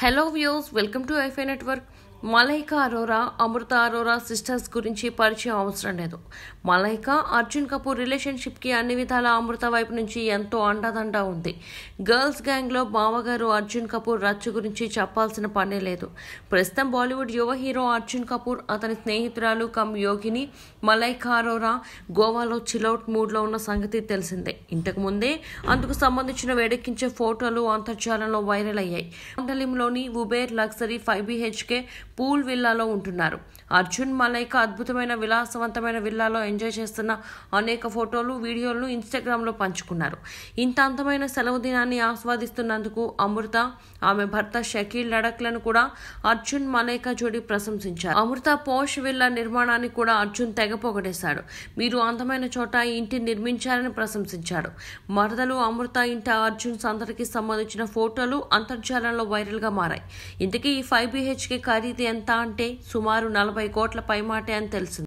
hello viewers welcome to fa network Malaika Arora Amrita Arora sisters గురించి పరిచయం అవసరం లేదు మలైకా అర్జున్ కపూర్ రిలేషన్షిప్కి అన్ని విధాల అమృత వైపు నుంచి ఎంతో అండదండ ఉంది గర్ల్స్ గ్యాంగ్లో బావగారు అర్జున్ కపూర్ రచ్చు గురించి చెప్పాల్సిన పనే లేదు ప్రస్తుతం బాలీవుడ్ యువ హీరో అర్జున్ కపూర్ అతని స్నేహితురాలు కమ్ యోగిని మలైకా అరోరా గోవాలో చిలౌట్ మూడ్లో ఉన్న సంగతి తెలిసిందే ఇంతకు ముందే అందుకు సంబంధించిన వేడెక్కించే ఫోటోలు అంతర్జాలంలో వైరల్ అయ్యాయి మండలంలోని uber luxury five BHK pool విల్లాలో ఉంటున్నారు అర్జున్ మలైక అద్భుతమైన విలాసవంతమైన విల్లాలో ఎంజాయ్ చేస్తున్న అనేక ఫోటోలు వీడియోలను ఇన్స్టాగ్రామ్లో పంచుకున్నారు ఇంత అందమైన సెలవు దినాన్ని ఆస్వాదిస్తున్నందుకు అమృత ఆమె భర్త షకీల్ లడక్లను కూడా అర్జున్ మలైక జోడి ప్రశంసించారు అమృత పోష్ విల్లా నిర్మాణాన్ని కూడా అర్జున్ తెగ పొగడేశాడు మీరు అందమైన చోట ఈ ఇంటిని నిర్మించారని ప్రశంసించాడు మరదలు అమృత ఇంట అర్జున్ సందరికి సంబంధించిన ఫోటోలు అంతర్జాలంలో వైరల్గా మారాయి ఇంతకీ ఈ ఫైవ్ బిహెచ్కే ఖరీదు ఎంత అంటే సుమారు నలభై కోట్ల పైమాటే అని తెలిసింది